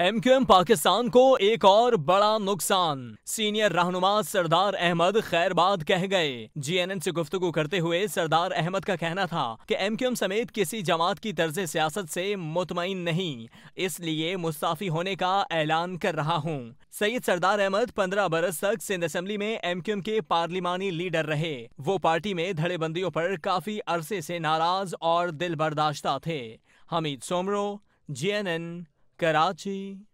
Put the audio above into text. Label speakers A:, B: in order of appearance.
A: MQM Pakistan को एक और बड़ा नुकसान सीनियर रहनुमा सरदार अहमद खैरबाद कह गए जीएनएन से गुफ्तगु करते हुए सरदार अहमद का कहना था कि एमक्यूएम समेत किसी जमात की तर्ज सियासत से मुतमिन नहीं इसलिए मुस्ताफी होने का ऐलान कर रहा हूँ सैयद सरदार अहमद पंद्रह बरस तक सिंध असम्बली में एम के पार्लिमानी लीडर रहे वो पार्टी में धड़ेबंदियों पर काफी अरसे से नाराज और दिल बर्दाश्ता थे Hameed Soomro G N N Karachi